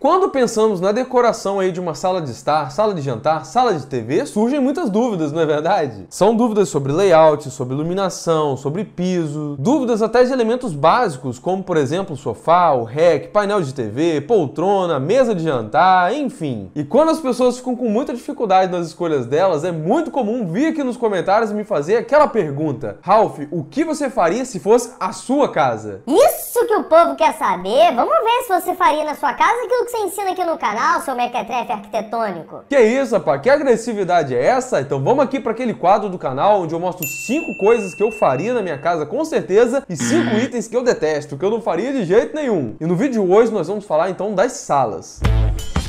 Quando pensamos na decoração aí de uma sala de estar, sala de jantar, sala de TV, surgem muitas dúvidas, não é verdade? São dúvidas sobre layout, sobre iluminação, sobre piso, dúvidas até de elementos básicos, como por exemplo sofá, o rack, painel de TV, poltrona, mesa de jantar, enfim. E quando as pessoas ficam com muita dificuldade nas escolhas delas, é muito comum vir aqui nos comentários e me fazer aquela pergunta: Ralph, o que você faria se fosse a sua casa? Isso que o povo quer saber! Vamos ver se você faria na sua casa aquilo que que você ensina aqui no canal, seu mequetrefe arquitetônico? Que isso, rapaz? Que agressividade é essa? Então vamos aqui para aquele quadro do canal onde eu mostro cinco coisas que eu faria na minha casa com certeza e cinco uhum. itens que eu detesto, que eu não faria de jeito nenhum. E no vídeo de hoje nós vamos falar então das salas. Música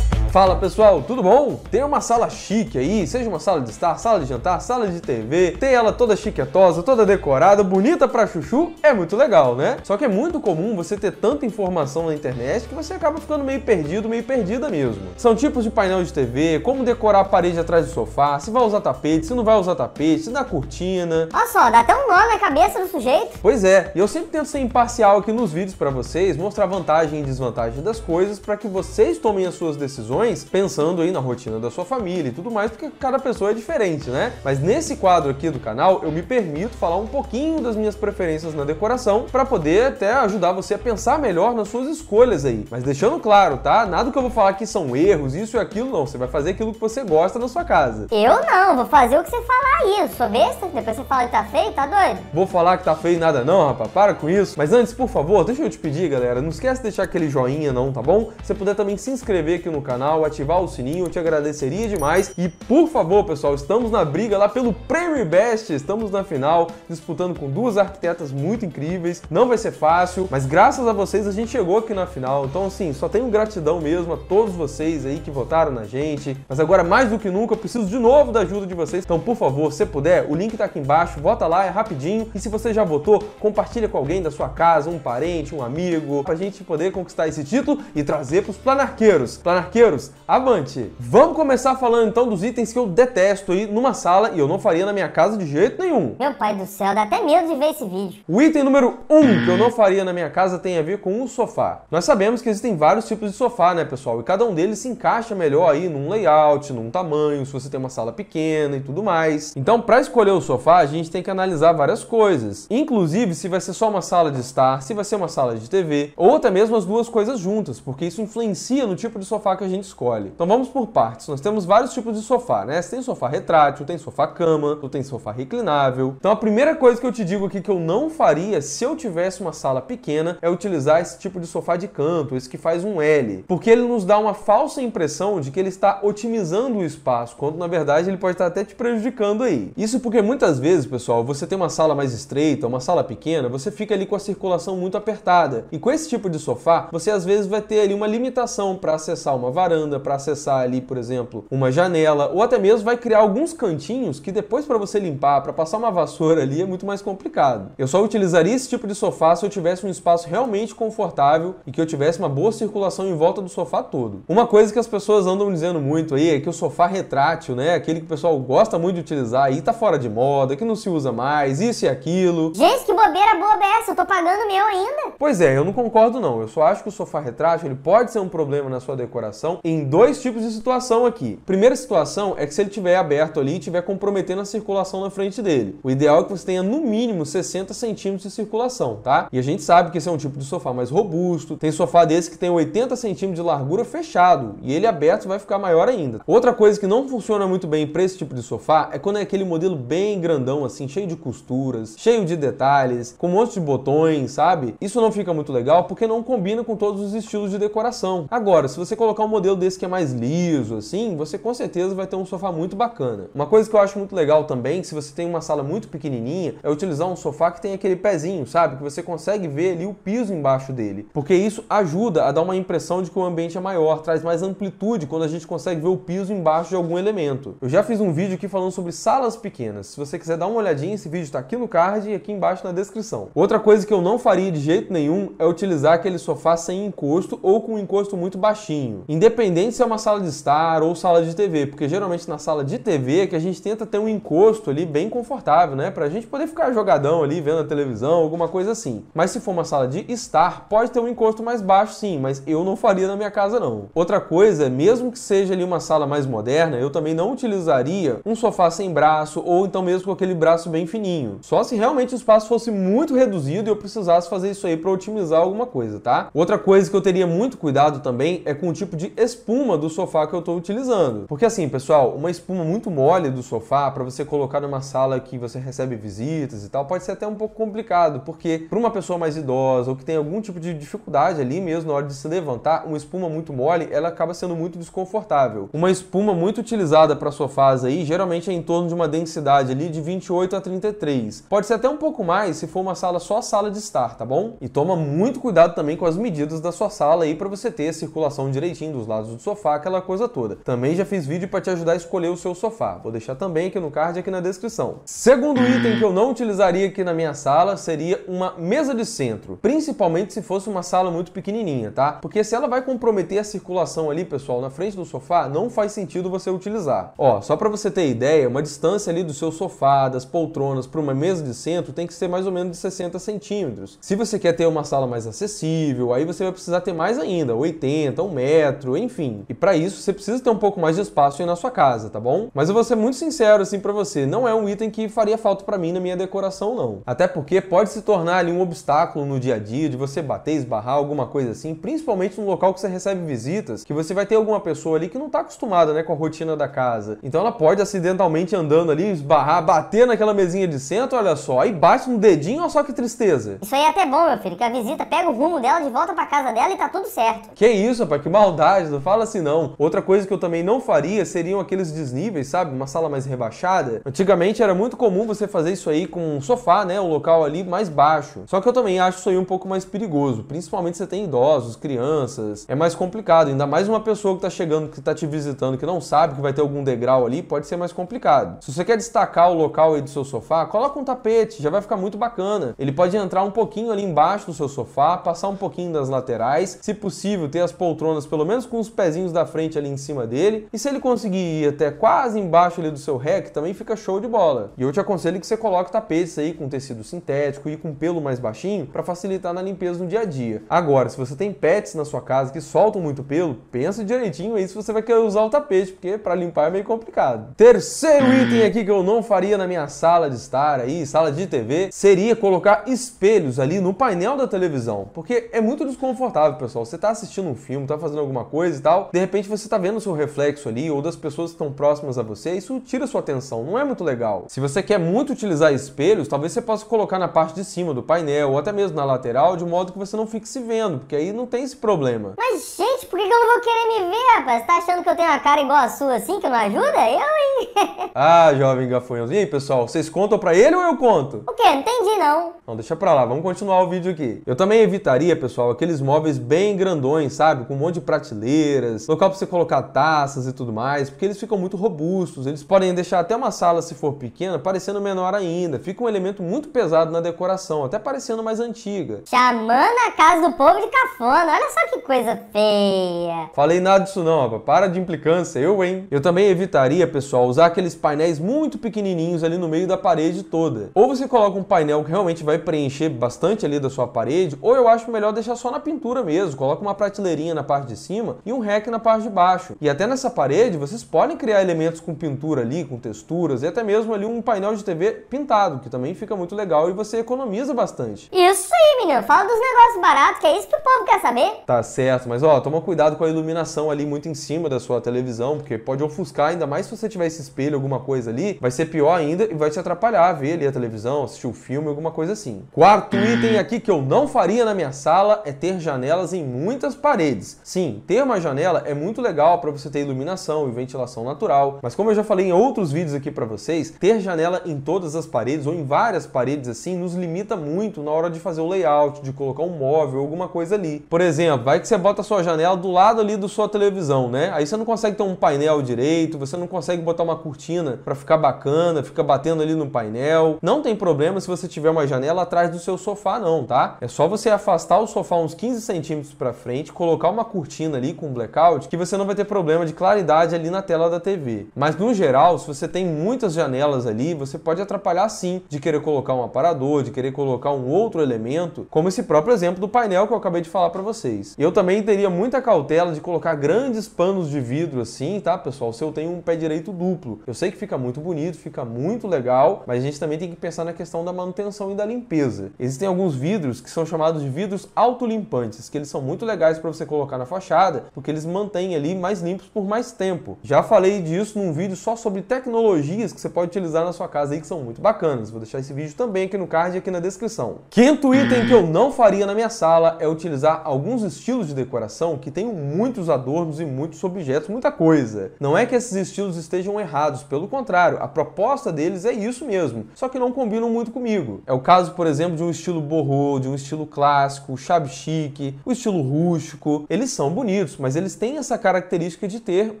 Fala pessoal, tudo bom? Tem uma sala chique aí, seja uma sala de estar, sala de jantar, sala de TV, tem ela toda chiquetosa, toda decorada, bonita pra chuchu, é muito legal, né? Só que é muito comum você ter tanta informação na internet que você acaba ficando meio perdido, meio perdida mesmo. São tipos de painel de TV, como decorar a parede atrás do sofá, se vai usar tapete, se não vai usar tapete, se dá cortina. Olha só, dá até um nó na cabeça do sujeito. Pois é, e eu sempre tento ser imparcial aqui nos vídeos pra vocês, mostrar vantagem e desvantagem das coisas para que vocês tomem as suas decisões decisões pensando aí na rotina da sua família e tudo mais, porque cada pessoa é diferente, né? Mas nesse quadro aqui do canal, eu me permito falar um pouquinho das minhas preferências na decoração para poder até ajudar você a pensar melhor nas suas escolhas aí. Mas deixando claro, tá? Nada que eu vou falar aqui são erros, isso e aquilo, não. Você vai fazer aquilo que você gosta na sua casa. Eu não, vou fazer o que você falar aí. Eu sou besta, depois você fala que tá feio, tá doido? Vou falar que tá feio nada não, rapaz, para com isso. Mas antes, por favor, deixa eu te pedir, galera, não esquece de deixar aquele joinha não, tá bom? Se puder também se inscrever aqui no canal, canal, ativar o sininho, eu te agradeceria demais. E por favor, pessoal, estamos na briga lá pelo Premier Best, estamos na final, disputando com duas arquitetas muito incríveis. Não vai ser fácil, mas graças a vocês a gente chegou aqui na final. Então, assim, só tenho gratidão mesmo a todos vocês aí que votaram na gente. Mas agora, mais do que nunca, eu preciso de novo da ajuda de vocês. Então, por favor, se puder, o link tá aqui embaixo, vota lá, é rapidinho. E se você já votou, compartilha com alguém da sua casa, um parente, um amigo, pra gente poder conquistar esse título e trazer pros planarqueiros. Planarqueiros, avante! Vamos começar falando então dos itens que eu detesto aí numa sala e eu não faria na minha casa de jeito nenhum. Meu pai do céu, dá até medo de ver esse vídeo. O item número 1 um que eu não faria na minha casa tem a ver com o sofá. Nós sabemos que existem vários tipos de sofá, né, pessoal? E cada um deles se encaixa melhor aí num layout, num tamanho, se você tem uma sala pequena e tudo mais. Então, para escolher o sofá, a gente tem que analisar várias coisas. Inclusive, se vai ser só uma sala de estar, se vai ser uma sala de TV, ou até mesmo as duas coisas juntas, porque isso influencia no tipo de sofá que a gente escolhe. Então vamos por partes. Nós temos vários tipos de sofá, né? Você tem sofá retrátil, tem sofá cama, tu tem sofá reclinável. Então a primeira coisa que eu te digo aqui que eu não faria se eu tivesse uma sala pequena é utilizar esse tipo de sofá de canto, esse que faz um L, porque ele nos dá uma falsa impressão de que ele está otimizando o espaço, quando na verdade ele pode estar até te prejudicando aí. Isso porque muitas vezes, pessoal, você tem uma sala mais estreita, uma sala pequena, você fica ali com a circulação muito apertada. E com esse tipo de sofá, você às vezes vai ter ali uma limitação para acessar uma varanda varanda para acessar ali, por exemplo, uma janela, ou até mesmo vai criar alguns cantinhos que depois para você limpar, para passar uma vassoura ali é muito mais complicado. Eu só utilizaria esse tipo de sofá se eu tivesse um espaço realmente confortável e que eu tivesse uma boa circulação em volta do sofá todo. Uma coisa que as pessoas andam dizendo muito aí é que o sofá retrátil, né, aquele que o pessoal gosta muito de utilizar aí, tá fora de moda, que não se usa mais, isso e aquilo. Gente, que bobeira boba é essa? Eu tô pagando meu ainda. Pois é, eu não concordo não. Eu só acho que o sofá retrátil ele pode ser um problema na sua decoração em dois tipos de situação aqui. Primeira situação é que se ele estiver aberto ali e estiver comprometendo a circulação na frente dele. O ideal é que você tenha no mínimo 60 centímetros de circulação, tá? E a gente sabe que esse é um tipo de sofá mais robusto. Tem sofá desse que tem 80 centímetros de largura fechado e ele aberto vai ficar maior ainda. Outra coisa que não funciona muito bem para esse tipo de sofá é quando é aquele modelo bem grandão assim, cheio de costuras, cheio de detalhes, com um monte de botões, sabe? Isso não fica muito legal porque não combina com todos os estilos de decoração. Agora, se você colocar um modelo desse que é mais liso, assim, você com certeza vai ter um sofá muito bacana. Uma coisa que eu acho muito legal também, se você tem uma sala muito pequenininha, é utilizar um sofá que tem aquele pezinho, sabe? Que você consegue ver ali o piso embaixo dele. Porque isso ajuda a dar uma impressão de que o ambiente é maior, traz mais amplitude quando a gente consegue ver o piso embaixo de algum elemento. Eu já fiz um vídeo aqui falando sobre salas pequenas. Se você quiser dar uma olhadinha, esse vídeo está aqui no card e aqui embaixo na descrição. Outra coisa que eu não faria de jeito nenhum é utilizar aquele sofá sem encosto ou com um encosto muito baixinho. Independente independente se é uma sala de estar ou sala de TV, porque geralmente na sala de TV é que a gente tenta ter um encosto ali bem confortável, né? Pra gente poder ficar jogadão ali, vendo a televisão, alguma coisa assim. Mas se for uma sala de estar, pode ter um encosto mais baixo sim, mas eu não faria na minha casa não. Outra coisa, mesmo que seja ali uma sala mais moderna, eu também não utilizaria um sofá sem braço ou então mesmo com aquele braço bem fininho. Só se realmente o espaço fosse muito reduzido e eu precisasse fazer isso aí para otimizar alguma coisa, tá? Outra coisa que eu teria muito cuidado também é com o tipo de espuma do sofá que eu estou utilizando. Porque assim, pessoal, uma espuma muito mole do sofá para você colocar numa sala que você recebe visitas e tal, pode ser até um pouco complicado, porque para uma pessoa mais idosa ou que tem algum tipo de dificuldade ali mesmo na hora de se levantar, uma espuma muito mole, ela acaba sendo muito desconfortável. Uma espuma muito utilizada para sofás aí, geralmente é em torno de uma densidade ali de 28 a 33. Pode ser até um pouco mais se for uma sala só sala de estar, tá bom? E toma muito cuidado também com as medidas da sua sala aí para você ter a circulação direitinho dos lados falados do sofá, aquela coisa toda. Também já fiz vídeo para te ajudar a escolher o seu sofá. Vou deixar também aqui no card aqui na descrição. Segundo item que eu não utilizaria aqui na minha sala seria uma mesa de centro, principalmente se fosse uma sala muito pequenininha, tá? Porque se ela vai comprometer a circulação ali, pessoal, na frente do sofá, não faz sentido você utilizar. Ó, só para você ter ideia, uma distância ali do seu sofá, das poltronas para uma mesa de centro tem que ser mais ou menos de 60 centímetros. Se você quer ter uma sala mais acessível, aí você vai precisar ter mais ainda, 80, 1 metro, enfim enfim. E para isso, você precisa ter um pouco mais de espaço aí na sua casa, tá bom? Mas eu vou ser muito sincero assim para você, não é um item que faria falta para mim na minha decoração não. Até porque pode se tornar ali um obstáculo no dia a dia de você bater, esbarrar, alguma coisa assim, principalmente no local que você recebe visitas, que você vai ter alguma pessoa ali que não tá acostumada, né, com a rotina da casa. Então ela pode acidentalmente andando ali, esbarrar, bater naquela mesinha de centro, olha só, aí bate no dedinho, olha só que tristeza. Isso aí é até bom, meu filho, que a visita pega o rumo dela de volta para casa dela e tá tudo certo. Que isso, rapaz, que maldade, não fala assim não. Outra coisa que eu também não faria seriam aqueles desníveis, sabe? Uma sala mais rebaixada. Antigamente era muito comum você fazer isso aí com um sofá, né? Um local ali mais baixo. Só que eu também acho isso aí um pouco mais perigoso, principalmente se você tem idosos, crianças. É mais complicado, ainda mais uma pessoa que tá chegando, que tá te visitando, que não sabe que vai ter algum degrau ali, pode ser mais complicado. Se você quer destacar o local aí do seu sofá, coloca um tapete, já vai ficar muito bacana. Ele pode entrar um pouquinho ali embaixo do seu sofá, passar um pouquinho das laterais, se possível ter as poltronas pelo menos com os os pezinhos da frente ali em cima dele. E se ele conseguir ir até quase embaixo ali do seu rack, também fica show de bola. E eu te aconselho que você coloque tapetes aí com tecido sintético e com pelo mais baixinho para facilitar na limpeza no dia a dia. Agora, se você tem pets na sua casa que soltam muito pelo, pensa direitinho aí se você vai querer usar o tapete, porque para limpar é meio complicado. Terceiro item aqui que eu não faria na minha sala de estar aí, sala de TV, seria colocar espelhos ali no painel da televisão, porque é muito desconfortável, pessoal. Você tá assistindo um filme, tá fazendo alguma coisa, e tal, de repente você tá vendo o seu reflexo ali ou das pessoas que estão próximas a você, isso tira sua atenção, não é muito legal. Se você quer muito utilizar espelhos, talvez você possa colocar na parte de cima do painel ou até mesmo na lateral, de modo que você não fique se vendo, porque aí não tem esse problema. Mas gente, por que eu não vou querer me ver, rapaz? Tá achando que eu tenho uma cara igual a sua assim, que não ajuda? Eu, hein? ah, jovem gafanhoto. E aí, pessoal, vocês contam pra ele ou eu conto? O quê? Não entendi, não. Não, deixa pra lá, vamos continuar o vídeo aqui. Eu também evitaria, pessoal, aqueles móveis bem grandões, sabe? Com um monte de prateleira cadeiras, local para você colocar taças e tudo mais, porque eles ficam muito robustos, eles podem deixar até uma sala, se for pequena, parecendo menor ainda. Fica um elemento muito pesado na decoração, até parecendo mais antiga. Chamando a casa do povo de cafona, olha só que coisa feia. Falei nada disso não, opa. para de implicância, eu, hein? Eu também evitaria, pessoal, usar aqueles painéis muito pequenininhos ali no meio da parede toda. Ou você coloca um painel que realmente vai preencher bastante ali da sua parede, ou eu acho melhor deixar só na pintura mesmo, coloca uma prateleirinha na parte de cima e um um rack na parte de baixo. E até nessa parede, vocês podem criar elementos com pintura ali, com texturas, e até mesmo ali um painel de TV pintado, que também fica muito legal e você economiza bastante. Isso aí, menino. Fala dos negócios baratos, que é isso que o povo quer saber. Tá certo, mas ó, toma cuidado com a iluminação ali muito em cima da sua televisão, porque pode ofuscar, ainda mais se você tiver esse espelho, alguma coisa ali, vai ser pior ainda e vai te atrapalhar a ver ali a televisão, assistir o um filme, alguma coisa assim. Quarto item aqui que eu não faria na minha sala é ter janelas em muitas paredes. Sim, ter uma janela janela é muito legal para você ter iluminação e ventilação natural, mas como eu já falei em outros vídeos aqui para vocês, ter janela em todas as paredes ou em várias paredes assim nos limita muito na hora de fazer o layout, de colocar um móvel, alguma coisa ali. Por exemplo, vai que você bota a sua janela do lado ali da sua televisão, né? Aí você não consegue ter um painel direito, você não consegue botar uma cortina para ficar bacana, fica batendo ali no painel. Não tem problema se você tiver uma janela atrás do seu sofá não, tá? É só você afastar o sofá uns 15 centímetros para frente, colocar uma cortina ali com com blackout que você não vai ter problema de claridade ali na tela da TV. Mas no geral, se você tem muitas janelas ali, você pode atrapalhar sim de querer colocar um aparador, de querer colocar um outro elemento, como esse próprio exemplo do painel que eu acabei de falar para vocês. Eu também teria muita cautela de colocar grandes panos de vidro assim, tá, pessoal? Se eu tenho um pé direito duplo. Eu sei que fica muito bonito, fica muito legal, mas a gente também tem que pensar na questão da manutenção e da limpeza. Existem alguns vidros que são chamados de vidros autolimpantes, que eles são muito legais para você colocar na fachada, porque eles mantêm ali mais limpos por mais tempo. Já falei disso num vídeo só sobre tecnologias que você pode utilizar na sua casa aí que são muito bacanas. Vou deixar esse vídeo também aqui no card e aqui na descrição. Quinto item que eu não faria na minha sala é utilizar alguns estilos de decoração que tenham muitos adornos e muitos objetos, muita coisa. Não é que esses estilos estejam errados, pelo contrário, a proposta deles é isso mesmo, só que não combinam muito comigo. É o caso, por exemplo, de um estilo borro, de um estilo clássico, chab chique, o estilo rústico. Eles são bonitos, mas mas eles têm essa característica de ter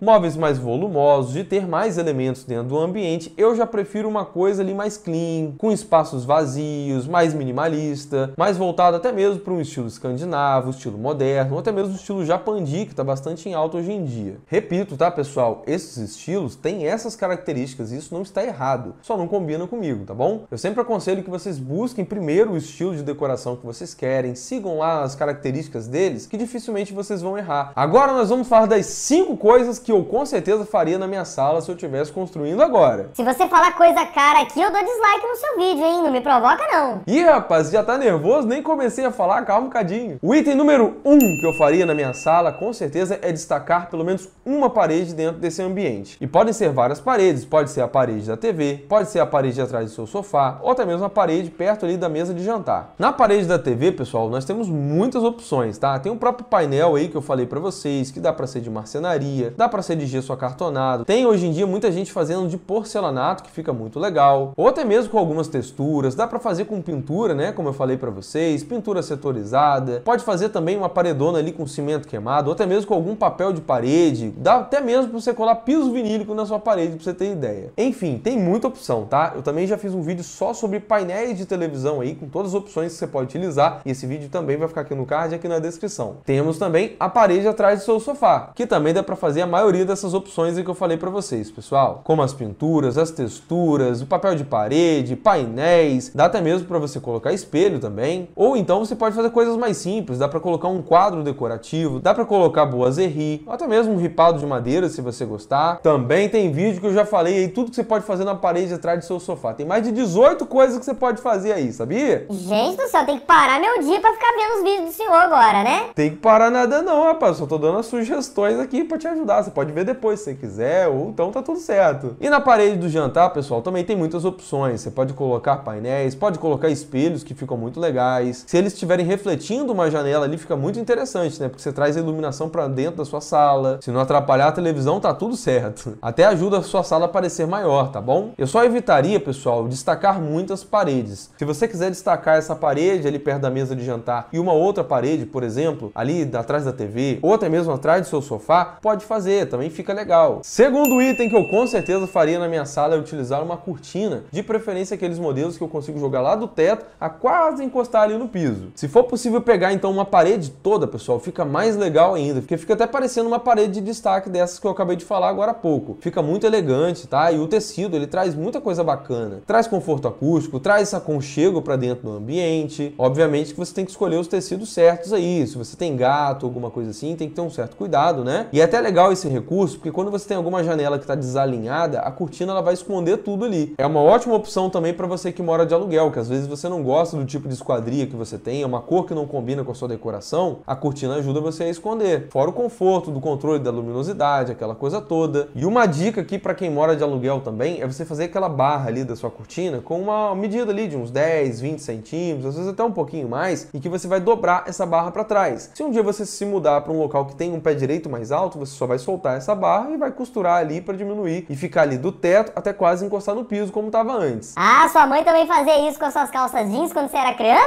móveis mais volumosos, de ter mais elementos dentro do ambiente. Eu já prefiro uma coisa ali mais clean, com espaços vazios, mais minimalista, mais voltado até mesmo para um estilo escandinavo, estilo moderno, ou até mesmo o estilo japandi, que está bastante em alta hoje em dia. Repito, tá, pessoal? Esses estilos têm essas características e isso não está errado. Só não combina comigo, tá bom? Eu sempre aconselho que vocês busquem primeiro o estilo de decoração que vocês querem, sigam lá as características deles, que dificilmente vocês vão errar. Agora, Agora nós vamos falar das cinco coisas que eu com certeza faria na minha sala se eu estivesse construindo agora. Se você falar coisa cara aqui, eu dou dislike no seu vídeo, hein? Não me provoca, não. Ih, rapaz, já tá nervoso? Nem comecei a falar, calma um cadinho. O item número um que eu faria na minha sala, com certeza, é destacar pelo menos uma parede dentro desse ambiente. E podem ser várias paredes, pode ser a parede da TV, pode ser a parede atrás do seu sofá, ou até mesmo a parede perto ali da mesa de jantar. Na parede da TV, pessoal, nós temos muitas opções, tá? Tem o próprio painel aí que eu falei pra você, vocês, que dá para ser de marcenaria, dá para ser de gesso acartonado. Tem hoje em dia muita gente fazendo de porcelanato, que fica muito legal. Ou até mesmo com algumas texturas, dá para fazer com pintura, né, como eu falei para vocês, pintura setorizada. Pode fazer também uma paredona ali com cimento queimado, ou até mesmo com algum papel de parede. Dá até mesmo para você colar piso vinílico na sua parede, para você ter ideia. Enfim, tem muita opção, tá? Eu também já fiz um vídeo só sobre painéis de televisão aí, com todas as opções que você pode utilizar, e esse vídeo também vai ficar aqui no card e aqui na descrição. Temos também a parede atrás atrás do seu sofá, que também dá para fazer a maioria dessas opções que eu falei para vocês, pessoal. Como as pinturas, as texturas, o papel de parede, painéis, dá até mesmo para você colocar espelho também. Ou então você pode fazer coisas mais simples, dá para colocar um quadro decorativo, dá para colocar boazerri, ou até mesmo um ripado de madeira se você gostar. Também tem vídeo que eu já falei aí tudo que você pode fazer na parede atrás do seu sofá. Tem mais de 18 coisas que você pode fazer aí, sabia? Gente do céu, tem que parar meu dia para ficar vendo os vídeos do senhor agora, né? Tem que parar nada não, rapaz. Só tô dando as sugestões aqui para te ajudar. Você pode ver depois se você quiser, ou então tá tudo certo. E na parede do jantar, pessoal, também tem muitas opções. Você pode colocar painéis, pode colocar espelhos que ficam muito legais. Se eles estiverem refletindo uma janela ali, fica muito interessante, né? Porque você traz a iluminação para dentro da sua sala. Se não atrapalhar a televisão, tá tudo certo. Até ajuda a sua sala a parecer maior, tá bom? Eu só evitaria, pessoal, destacar muitas paredes. Se você quiser destacar essa parede ali perto da mesa de jantar e uma outra parede, por exemplo, ali atrás da TV, ou até mesmo mesmo atrás do seu sofá, pode fazer, também fica legal. Segundo item que eu com certeza faria na minha sala é utilizar uma cortina, de preferência aqueles modelos que eu consigo jogar lá do teto a quase encostar ali no piso. Se for possível pegar então uma parede toda, pessoal, fica mais legal ainda, porque fica até parecendo uma parede de destaque dessas que eu acabei de falar agora há pouco. Fica muito elegante, tá? E o tecido, ele traz muita coisa bacana. Traz conforto acústico, traz aconchego para dentro do ambiente. Obviamente que você tem que escolher os tecidos certos aí. Se você tem gato, alguma coisa assim, tem que ter um certo cuidado, né? E é até legal esse recurso, porque quando você tem alguma janela que está desalinhada, a cortina ela vai esconder tudo ali. É uma ótima opção também para você que mora de aluguel, que às vezes você não gosta do tipo de esquadria que você tem, é uma cor que não combina com a sua decoração, a cortina ajuda você a esconder. Fora o conforto do controle da luminosidade, aquela coisa toda. E uma dica aqui para quem mora de aluguel também é você fazer aquela barra ali da sua cortina com uma medida ali de uns 10, 20 centímetros, às vezes até um pouquinho mais, e que você vai dobrar essa barra para trás. Se um dia você se mudar para um local que tem um pé direito mais alto, você só vai soltar essa barra e vai costurar ali para diminuir e ficar ali do teto até quase encostar no piso como estava antes. Ah, sua mãe também fazia isso com as suas calças jeans quando você era criança,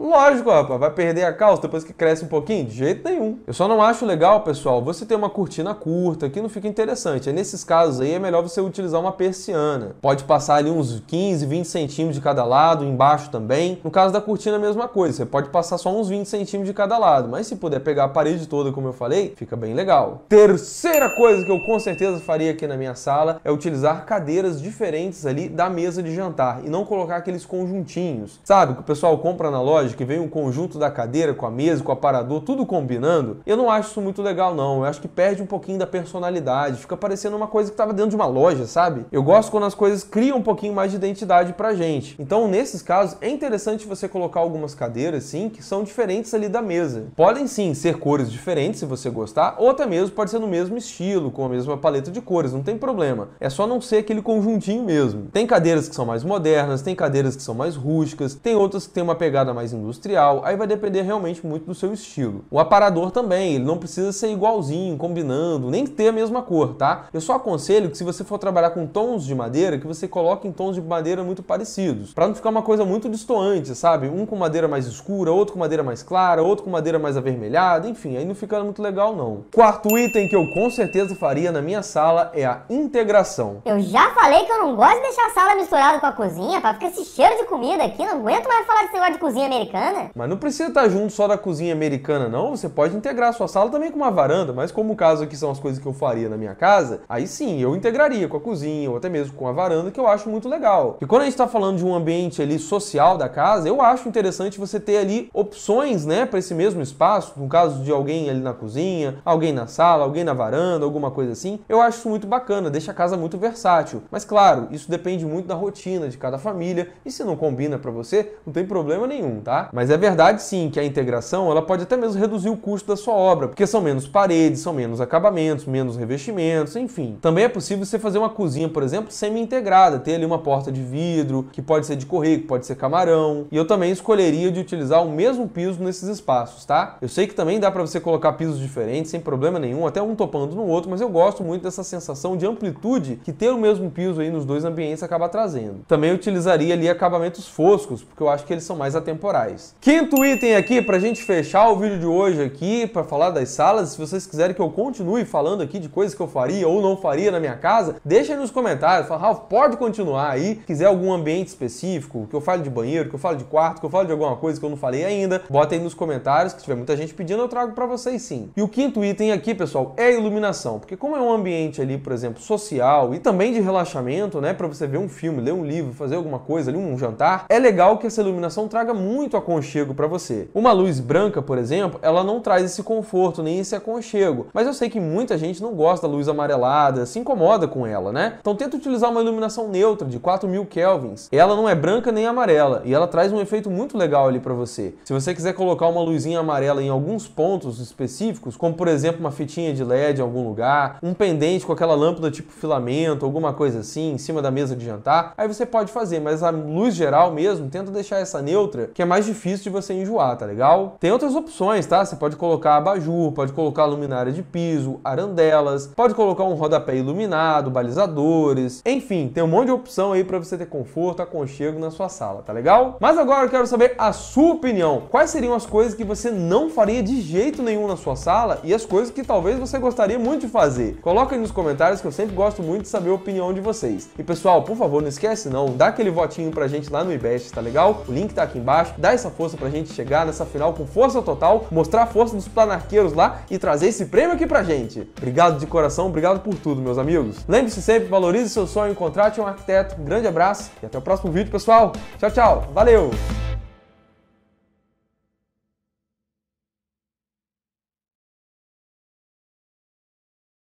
Lógico, rapaz. Vai perder a calça depois que cresce um pouquinho? De jeito nenhum. Eu só não acho legal, pessoal, você ter uma cortina curta, que não fica interessante. É nesses casos aí é melhor você utilizar uma persiana. Pode passar ali uns 15, 20 centímetros de cada lado, embaixo também. No caso da cortina, a mesma coisa. Você pode passar só uns 20 centímetros de cada lado, mas se puder pegar a parede toda como como eu falei, fica bem legal. Terceira coisa que eu com certeza faria aqui na minha sala é utilizar cadeiras diferentes ali da mesa de jantar e não colocar aqueles conjuntinhos. Sabe que o pessoal compra na loja que vem um conjunto da cadeira com a mesa, com o aparador, tudo combinando? Eu não acho isso muito legal não. Eu acho que perde um pouquinho da personalidade, fica parecendo uma coisa que estava dentro de uma loja, sabe? Eu gosto quando as coisas criam um pouquinho mais de identidade pra gente. Então, nesses casos, é interessante você colocar algumas cadeiras sim que são diferentes ali da mesa. Podem sim ser cores diferentes diferente se você gostar, ou até mesmo pode ser no mesmo estilo, com a mesma paleta de cores, não tem problema. É só não ser aquele conjuntinho mesmo. Tem cadeiras que são mais modernas, tem cadeiras que são mais rústicas, tem outras que têm uma pegada mais industrial, aí vai depender realmente muito do seu estilo. O aparador também, ele não precisa ser igualzinho, combinando, nem ter a mesma cor, tá? Eu só aconselho que se você for trabalhar com tons de madeira, que você coloque em tons de madeira muito parecidos, para não ficar uma coisa muito distoante, sabe? Um com madeira mais escura, outro com madeira mais clara, outro com madeira mais avermelhada, enfim, aí não fica muito legal não. Quarto item que eu com certeza faria na minha sala é a integração. Eu já falei que eu não gosto de deixar a sala misturada com a cozinha, pra ficar esse cheiro de comida aqui, não aguento mais falar desse negócio de cozinha americana. Mas não precisa estar junto só da cozinha americana não, você pode integrar a sua sala também com uma varanda, mas como o caso aqui são as coisas que eu faria na minha casa, aí sim, eu integraria com a cozinha ou até mesmo com a varanda, que eu acho muito legal. E quando a gente tá falando de um ambiente ali social da casa, eu acho interessante você ter ali opções, né, para esse mesmo espaço, no caso de alguém ali na cozinha, alguém na sala, alguém na varanda, alguma coisa assim. Eu acho isso muito bacana, deixa a casa muito versátil. Mas claro, isso depende muito da rotina de cada família e se não combina para você, não tem problema nenhum, tá? Mas é verdade sim que a integração, ela pode até mesmo reduzir o custo da sua obra, porque são menos paredes, são menos acabamentos, menos revestimentos, enfim. Também é possível você fazer uma cozinha, por exemplo, semi-integrada, ter ali uma porta de vidro, que pode ser de correio, que pode ser camarão. E eu também escolheria de utilizar o mesmo piso nesses espaços, tá? Eu sei que também dá para você colocar piso pisos diferentes, sem problema nenhum, até um topando no outro, mas eu gosto muito dessa sensação de amplitude que ter o mesmo piso aí nos dois ambientes acaba trazendo. Também utilizaria ali acabamentos foscos, porque eu acho que eles são mais atemporais. Quinto item aqui pra gente fechar o vídeo de hoje aqui, para falar das salas, se vocês quiserem que eu continue falando aqui de coisas que eu faria ou não faria na minha casa, deixa aí nos comentários, fala, Ralf, pode continuar aí, quiser algum ambiente específico, que eu fale de banheiro, que eu fale de quarto, que eu fale de alguma coisa que eu não falei ainda, bota aí nos comentários, que tiver muita gente pedindo, eu trago para vocês sim sim. E o quinto item aqui, pessoal, é a iluminação, porque como é um ambiente ali, por exemplo, social e também de relaxamento, né, para você ver um filme, ler um livro, fazer alguma coisa ali, um jantar, é legal que essa iluminação traga muito aconchego para você. Uma luz branca, por exemplo, ela não traz esse conforto nem esse aconchego, mas eu sei que muita gente não gosta da luz amarelada, se incomoda com ela, né? Então tenta utilizar uma iluminação neutra de 4000 kelvins. Ela não é branca nem amarela e ela traz um efeito muito legal ali para você. Se você quiser colocar uma luzinha amarela em alguns pontos específicos específicos, como por exemplo uma fitinha de LED em algum lugar, um pendente com aquela lâmpada tipo filamento, alguma coisa assim, em cima da mesa de jantar, aí você pode fazer, mas a luz geral mesmo, tenta deixar essa neutra, que é mais difícil de você enjoar, tá legal? Tem outras opções, tá? Você pode colocar abajur, pode colocar luminária de piso, arandelas, pode colocar um rodapé iluminado, balizadores, enfim, tem um monte de opção aí para você ter conforto, aconchego na sua sala, tá legal? Mas agora eu quero saber a sua opinião. Quais seriam as coisas que você não faria de jeito nenhum na sua sua sala e as coisas que talvez você gostaria muito de fazer. Coloca aí nos comentários que eu sempre gosto muito de saber a opinião de vocês. E pessoal, por favor, não esquece não, dá aquele votinho pra gente lá no IBEST, tá legal? O link tá aqui embaixo. Dá essa força pra gente chegar nessa final com força total, mostrar a força dos planarqueiros lá e trazer esse prêmio aqui pra gente. Obrigado de coração, obrigado por tudo, meus amigos. Lembre-se sempre, valorize seu sonho, contrate um arquiteto. Um grande abraço e até o próximo vídeo, pessoal. Tchau, tchau. Valeu!